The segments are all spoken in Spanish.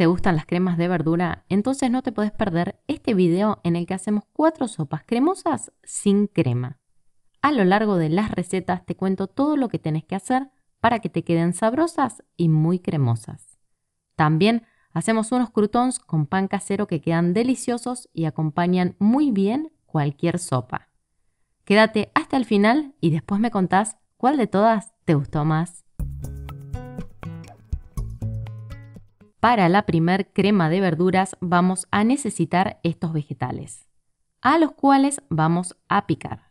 ¿Te gustan las cremas de verdura? Entonces no te puedes perder este video en el que hacemos cuatro sopas cremosas sin crema. A lo largo de las recetas te cuento todo lo que tienes que hacer para que te queden sabrosas y muy cremosas. También hacemos unos croutons con pan casero que quedan deliciosos y acompañan muy bien cualquier sopa. Quédate hasta el final y después me contás cuál de todas te gustó más. Para la primer crema de verduras vamos a necesitar estos vegetales, a los cuales vamos a picar.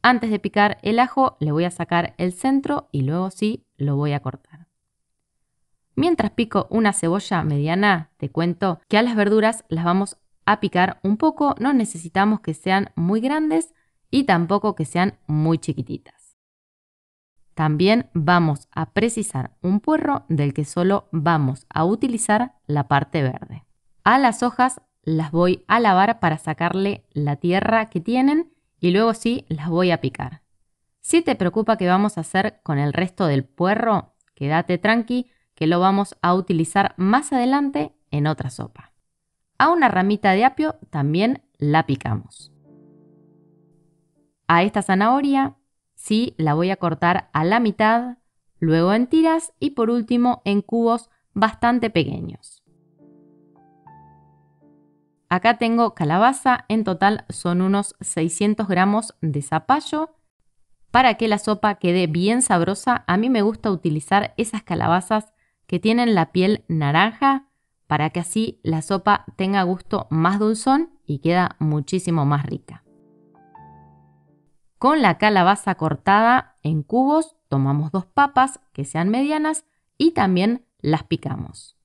Antes de picar el ajo le voy a sacar el centro y luego sí lo voy a cortar. Mientras pico una cebolla mediana, te cuento que a las verduras las vamos a picar un poco, no necesitamos que sean muy grandes y tampoco que sean muy chiquititas. También vamos a precisar un puerro del que solo vamos a utilizar la parte verde. A las hojas las voy a lavar para sacarle la tierra que tienen y luego sí las voy a picar. Si te preocupa qué vamos a hacer con el resto del puerro, quédate tranqui que lo vamos a utilizar más adelante en otra sopa. A una ramita de apio también la picamos. A esta zanahoria Sí, la voy a cortar a la mitad, luego en tiras y por último en cubos bastante pequeños. Acá tengo calabaza, en total son unos 600 gramos de zapallo. Para que la sopa quede bien sabrosa, a mí me gusta utilizar esas calabazas que tienen la piel naranja para que así la sopa tenga gusto más dulzón y queda muchísimo más rica. Con la calabaza cortada en cubos, tomamos dos papas que sean medianas y también las picamos.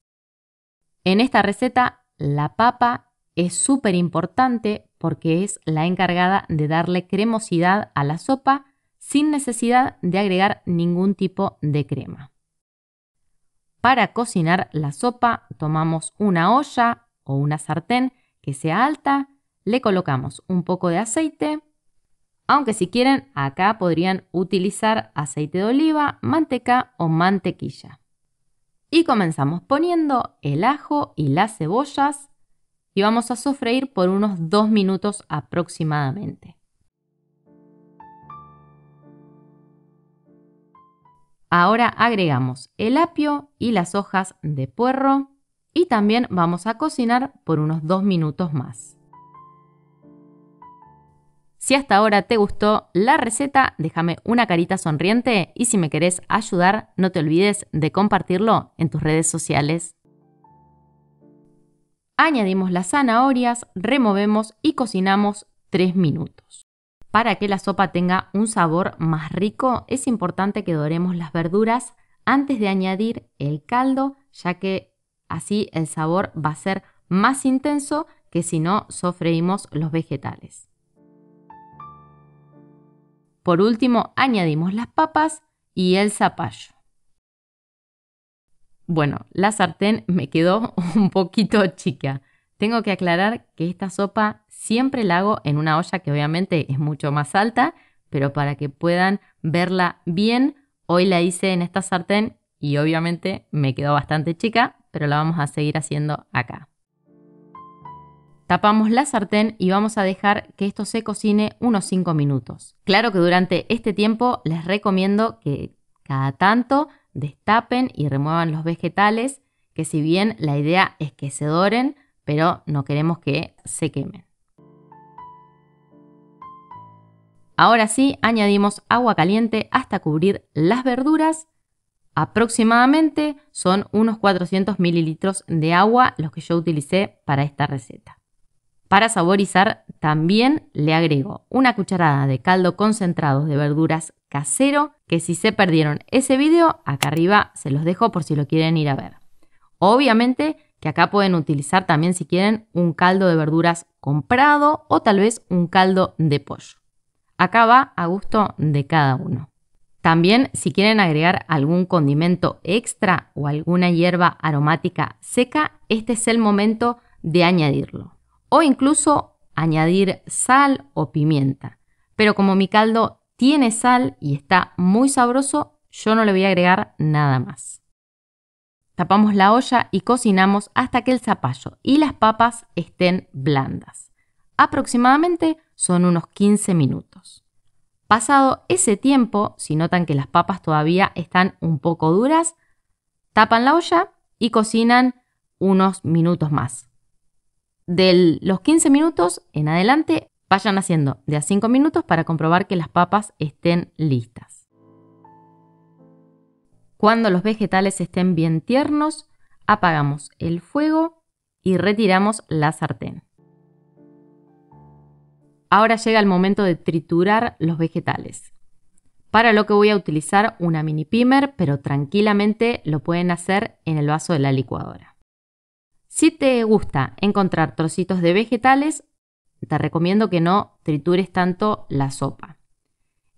En esta receta, la papa es súper importante porque es la encargada de darle cremosidad a la sopa sin necesidad de agregar ningún tipo de crema. Para cocinar la sopa tomamos una olla o una sartén que sea alta, le colocamos un poco de aceite, aunque si quieren acá podrían utilizar aceite de oliva, manteca o mantequilla. Y comenzamos poniendo el ajo y las cebollas y vamos a sofreír por unos 2 minutos aproximadamente. Ahora agregamos el apio y las hojas de puerro y también vamos a cocinar por unos 2 minutos más. Si hasta ahora te gustó la receta, déjame una carita sonriente y si me querés ayudar, no te olvides de compartirlo en tus redes sociales. Añadimos las zanahorias, removemos y cocinamos 3 minutos. Para que la sopa tenga un sabor más rico, es importante que doremos las verduras antes de añadir el caldo, ya que así el sabor va a ser más intenso que si no sofreímos los vegetales. Por último, añadimos las papas y el zapallo. Bueno, la sartén me quedó un poquito chica. Tengo que aclarar que esta sopa siempre la hago en una olla que obviamente es mucho más alta, pero para que puedan verla bien, hoy la hice en esta sartén y obviamente me quedó bastante chica, pero la vamos a seguir haciendo acá. Tapamos la sartén y vamos a dejar que esto se cocine unos 5 minutos. Claro que durante este tiempo les recomiendo que cada tanto destapen y remuevan los vegetales, que si bien la idea es que se doren, pero no queremos que se quemen. Ahora sí, añadimos agua caliente hasta cubrir las verduras. Aproximadamente son unos 400 mililitros de agua los que yo utilicé para esta receta. Para saborizar también le agrego una cucharada de caldo concentrado de verduras casero, que si se perdieron ese video, acá arriba se los dejo por si lo quieren ir a ver. Obviamente que acá pueden utilizar también si quieren un caldo de verduras comprado o tal vez un caldo de pollo. Acá va a gusto de cada uno. También si quieren agregar algún condimento extra o alguna hierba aromática seca, este es el momento de añadirlo o incluso añadir sal o pimienta. Pero como mi caldo tiene sal y está muy sabroso, yo no le voy a agregar nada más. Tapamos la olla y cocinamos hasta que el zapallo y las papas estén blandas. Aproximadamente son unos 15 minutos. Pasado ese tiempo, si notan que las papas todavía están un poco duras, tapan la olla y cocinan unos minutos más, de los 15 minutos en adelante, vayan haciendo de a 5 minutos para comprobar que las papas estén listas. Cuando los vegetales estén bien tiernos, apagamos el fuego y retiramos la sartén. Ahora llega el momento de triturar los vegetales. Para lo que voy a utilizar una mini pimer, pero tranquilamente lo pueden hacer en el vaso de la licuadora. Si te gusta encontrar trocitos de vegetales, te recomiendo que no tritures tanto la sopa.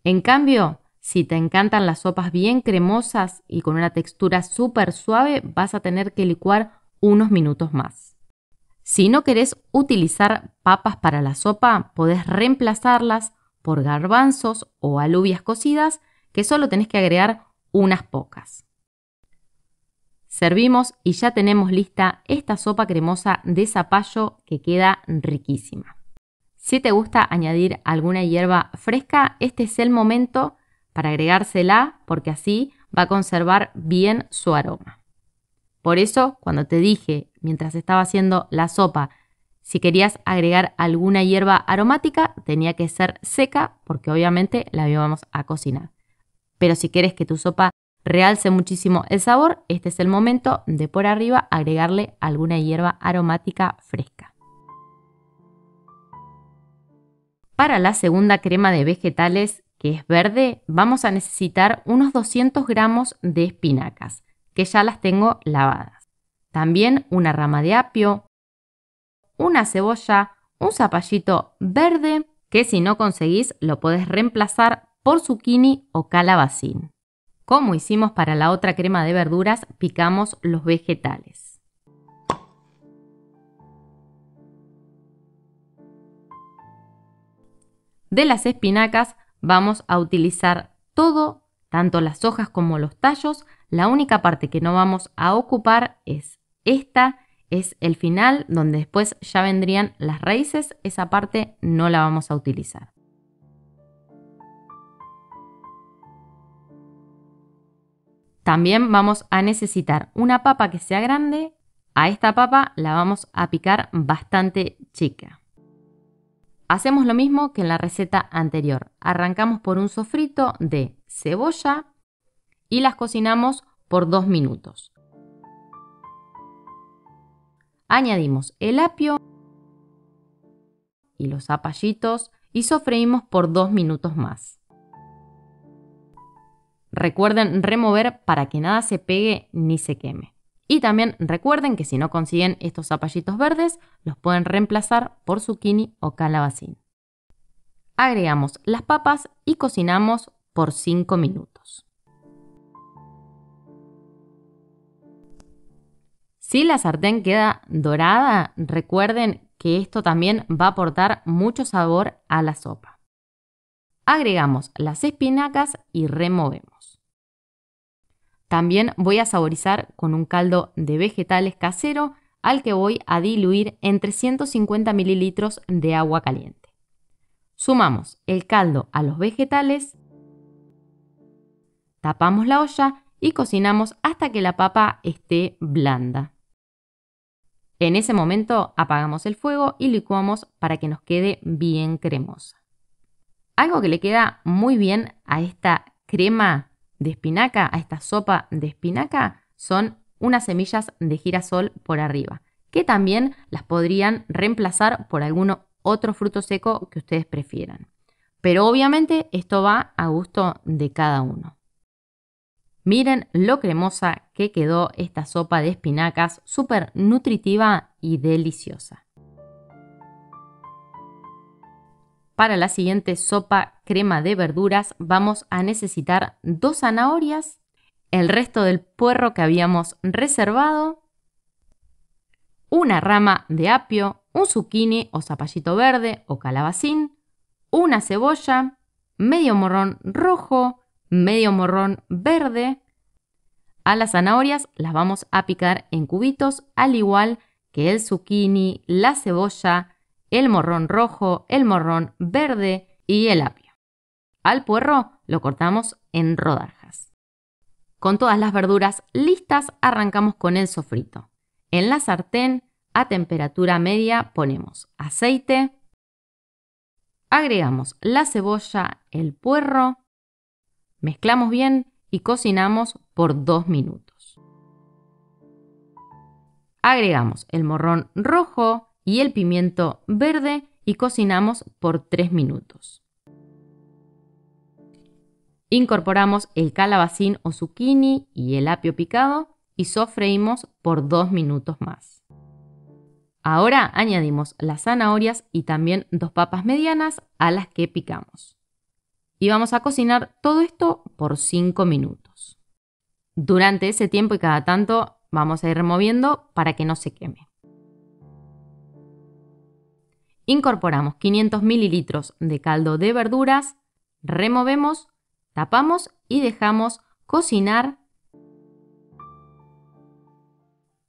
En cambio, si te encantan las sopas bien cremosas y con una textura súper suave, vas a tener que licuar unos minutos más. Si no querés utilizar papas para la sopa, podés reemplazarlas por garbanzos o alubias cocidas que solo tenés que agregar unas pocas. Servimos y ya tenemos lista esta sopa cremosa de zapallo que queda riquísima. Si te gusta añadir alguna hierba fresca, este es el momento para agregársela porque así va a conservar bien su aroma. Por eso, cuando te dije mientras estaba haciendo la sopa, si querías agregar alguna hierba aromática, tenía que ser seca porque obviamente la íbamos a cocinar. Pero si quieres que tu sopa realce muchísimo el sabor, este es el momento de por arriba agregarle alguna hierba aromática fresca. Para la segunda crema de vegetales, que es verde, vamos a necesitar unos 200 gramos de espinacas, que ya las tengo lavadas. También una rama de apio, una cebolla, un zapallito verde, que si no conseguís lo podés reemplazar por zucchini o calabacín. Como hicimos para la otra crema de verduras, picamos los vegetales. De las espinacas vamos a utilizar todo, tanto las hojas como los tallos. La única parte que no vamos a ocupar es esta, es el final donde después ya vendrían las raíces, esa parte no la vamos a utilizar. También vamos a necesitar una papa que sea grande. A esta papa la vamos a picar bastante chica. Hacemos lo mismo que en la receta anterior. Arrancamos por un sofrito de cebolla y las cocinamos por 2 minutos. Añadimos el apio y los zapallitos y sofreímos por 2 minutos más. Recuerden remover para que nada se pegue ni se queme. Y también recuerden que si no consiguen estos zapallitos verdes, los pueden reemplazar por zucchini o calabacín. Agregamos las papas y cocinamos por 5 minutos. Si la sartén queda dorada, recuerden que esto también va a aportar mucho sabor a la sopa. Agregamos las espinacas y removemos. También voy a saborizar con un caldo de vegetales casero al que voy a diluir en 350 mililitros de agua caliente. Sumamos el caldo a los vegetales, tapamos la olla y cocinamos hasta que la papa esté blanda. En ese momento apagamos el fuego y licuamos para que nos quede bien cremosa. Algo que le queda muy bien a esta crema de espinaca, a esta sopa de espinaca, son unas semillas de girasol por arriba, que también las podrían reemplazar por algún otro fruto seco que ustedes prefieran. Pero obviamente esto va a gusto de cada uno. Miren lo cremosa que quedó esta sopa de espinacas, súper nutritiva y deliciosa. Para la siguiente sopa crema de verduras vamos a necesitar dos zanahorias, el resto del puerro que habíamos reservado, una rama de apio, un zucchini o zapallito verde o calabacín, una cebolla, medio morrón rojo, medio morrón verde. A las zanahorias las vamos a picar en cubitos al igual que el zucchini, la cebolla, el morrón rojo, el morrón verde y el apio. Al puerro lo cortamos en rodajas. Con todas las verduras listas arrancamos con el sofrito. En la sartén a temperatura media ponemos aceite, agregamos la cebolla, el puerro, mezclamos bien y cocinamos por 2 minutos. Agregamos el morrón rojo, y el pimiento verde y cocinamos por 3 minutos. Incorporamos el calabacín o zucchini y el apio picado y sofreímos por 2 minutos más. Ahora añadimos las zanahorias y también dos papas medianas a las que picamos. Y vamos a cocinar todo esto por 5 minutos. Durante ese tiempo y cada tanto vamos a ir removiendo para que no se queme. Incorporamos 500 mililitros de caldo de verduras, removemos, tapamos y dejamos cocinar.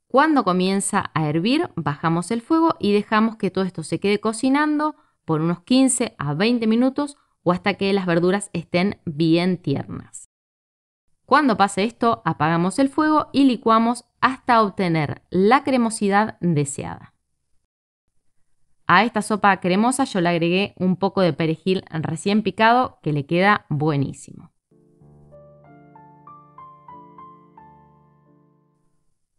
Cuando comienza a hervir, bajamos el fuego y dejamos que todo esto se quede cocinando por unos 15 a 20 minutos o hasta que las verduras estén bien tiernas. Cuando pase esto, apagamos el fuego y licuamos hasta obtener la cremosidad deseada. A esta sopa cremosa yo le agregué un poco de perejil recién picado que le queda buenísimo.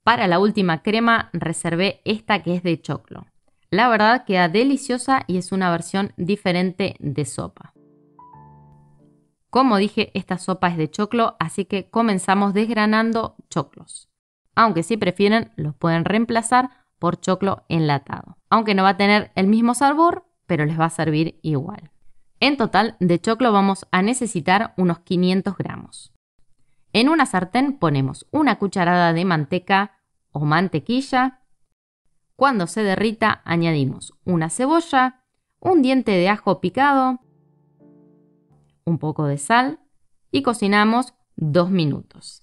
Para la última crema reservé esta que es de choclo. La verdad queda deliciosa y es una versión diferente de sopa. Como dije, esta sopa es de choclo, así que comenzamos desgranando choclos. Aunque si prefieren, los pueden reemplazar por choclo enlatado. Aunque no va a tener el mismo sabor, pero les va a servir igual. En total, de choclo vamos a necesitar unos 500 gramos. En una sartén ponemos una cucharada de manteca o mantequilla. Cuando se derrita, añadimos una cebolla, un diente de ajo picado, un poco de sal y cocinamos dos minutos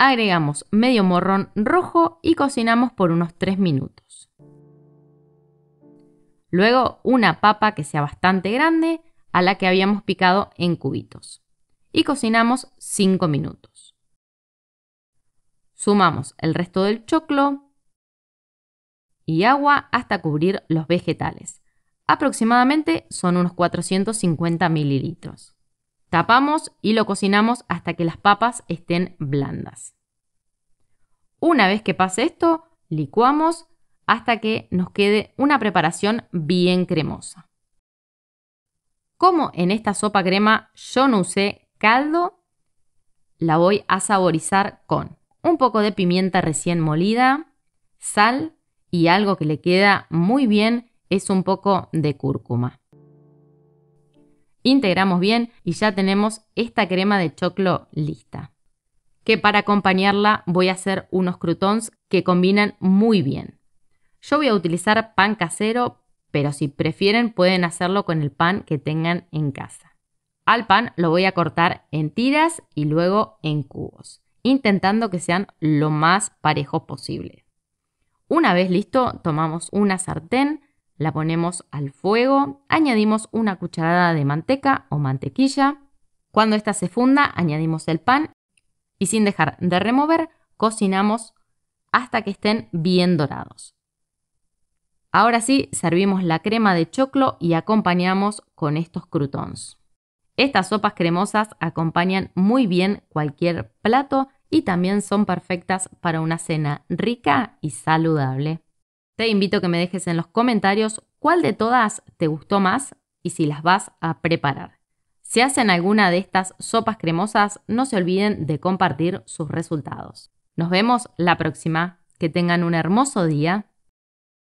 agregamos medio morrón rojo y cocinamos por unos 3 minutos. Luego una papa que sea bastante grande a la que habíamos picado en cubitos y cocinamos 5 minutos. Sumamos el resto del choclo y agua hasta cubrir los vegetales. Aproximadamente son unos 450 mililitros. Tapamos y lo cocinamos hasta que las papas estén blandas. Una vez que pase esto, licuamos hasta que nos quede una preparación bien cremosa. Como en esta sopa crema yo no usé caldo, la voy a saborizar con un poco de pimienta recién molida, sal y algo que le queda muy bien es un poco de cúrcuma integramos bien y ya tenemos esta crema de choclo lista. Que para acompañarla voy a hacer unos croutons que combinan muy bien. Yo voy a utilizar pan casero, pero si prefieren pueden hacerlo con el pan que tengan en casa. Al pan lo voy a cortar en tiras y luego en cubos, intentando que sean lo más parejos posible. Una vez listo, tomamos una sartén, la ponemos al fuego, añadimos una cucharada de manteca o mantequilla. Cuando ésta se funda, añadimos el pan y sin dejar de remover, cocinamos hasta que estén bien dorados. Ahora sí, servimos la crema de choclo y acompañamos con estos croutons. Estas sopas cremosas acompañan muy bien cualquier plato y también son perfectas para una cena rica y saludable. Te invito a que me dejes en los comentarios cuál de todas te gustó más y si las vas a preparar. Si hacen alguna de estas sopas cremosas, no se olviden de compartir sus resultados. Nos vemos la próxima. Que tengan un hermoso día